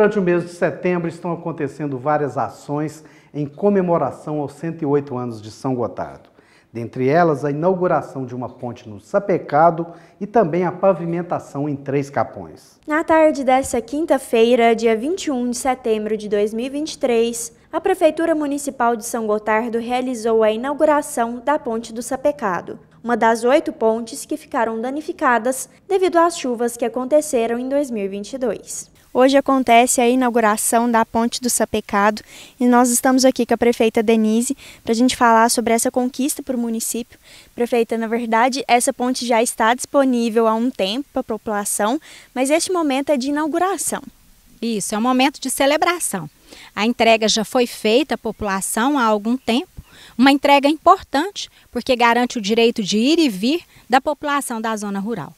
Durante o mês de setembro estão acontecendo várias ações em comemoração aos 108 anos de São Gotardo. Dentre elas, a inauguração de uma ponte no Sapecado e também a pavimentação em Três Capões. Na tarde desta quinta-feira, dia 21 de setembro de 2023, a Prefeitura Municipal de São Gotardo realizou a inauguração da Ponte do Sapecado, uma das oito pontes que ficaram danificadas devido às chuvas que aconteceram em 2022. Hoje acontece a inauguração da Ponte do Sapecado e nós estamos aqui com a prefeita Denise para a gente falar sobre essa conquista para o município. Prefeita, na verdade, essa ponte já está disponível há um tempo para a população, mas este momento é de inauguração. Isso, é um momento de celebração. A entrega já foi feita à população há algum tempo. Uma entrega importante, porque garante o direito de ir e vir da população da zona rural.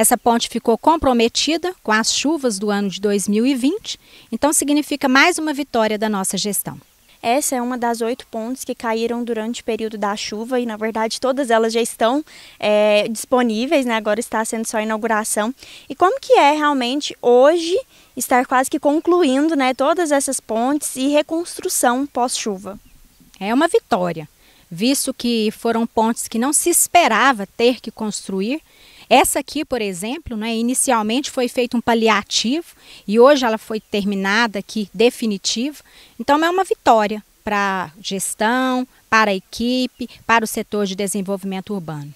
Essa ponte ficou comprometida com as chuvas do ano de 2020, então significa mais uma vitória da nossa gestão. Essa é uma das oito pontes que caíram durante o período da chuva e, na verdade, todas elas já estão é, disponíveis, né? agora está sendo só a inauguração. E como que é realmente hoje estar quase que concluindo né, todas essas pontes e reconstrução pós-chuva? É uma vitória, visto que foram pontes que não se esperava ter que construir, essa aqui, por exemplo, né, inicialmente foi feito um paliativo e hoje ela foi terminada aqui definitivo. Então é uma vitória para a gestão, para a equipe, para o setor de desenvolvimento urbano.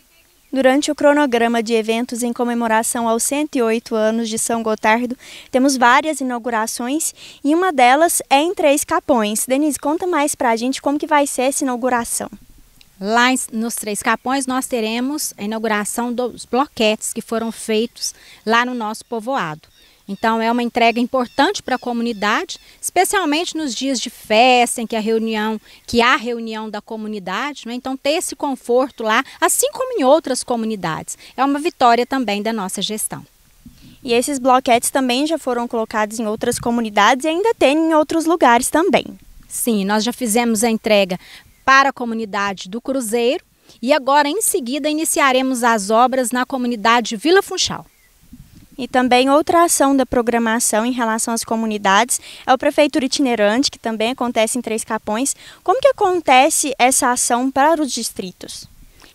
Durante o cronograma de eventos em comemoração aos 108 anos de São Gotardo, temos várias inaugurações e uma delas é em Três Capões. Denise, conta mais para a gente como que vai ser essa inauguração. Lá nos Três Capões nós teremos a inauguração dos bloquetes que foram feitos lá no nosso povoado. Então é uma entrega importante para a comunidade, especialmente nos dias de festa em que a reunião, que há reunião da comunidade, né? então ter esse conforto lá, assim como em outras comunidades, é uma vitória também da nossa gestão. E esses bloquetes também já foram colocados em outras comunidades e ainda tem em outros lugares também. Sim, nós já fizemos a entrega para a comunidade do Cruzeiro e agora em seguida iniciaremos as obras na comunidade Vila Funchal. E também outra ação da programação em relação às comunidades é o Prefeitura Itinerante, que também acontece em Três Capões. Como que acontece essa ação para os distritos?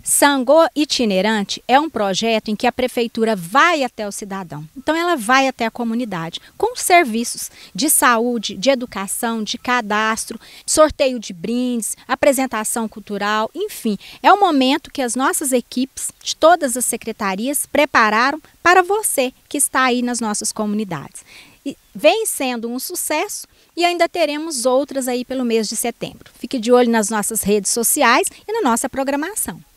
Sangô Itinerante é um projeto em que a prefeitura vai até o cidadão. Então, ela vai até a comunidade com serviços de saúde, de educação, de cadastro, sorteio de brindes, apresentação cultural, enfim. É o momento que as nossas equipes de todas as secretarias prepararam para você que está aí nas nossas comunidades. E vem sendo um sucesso e ainda teremos outras aí pelo mês de setembro. Fique de olho nas nossas redes sociais e na nossa programação.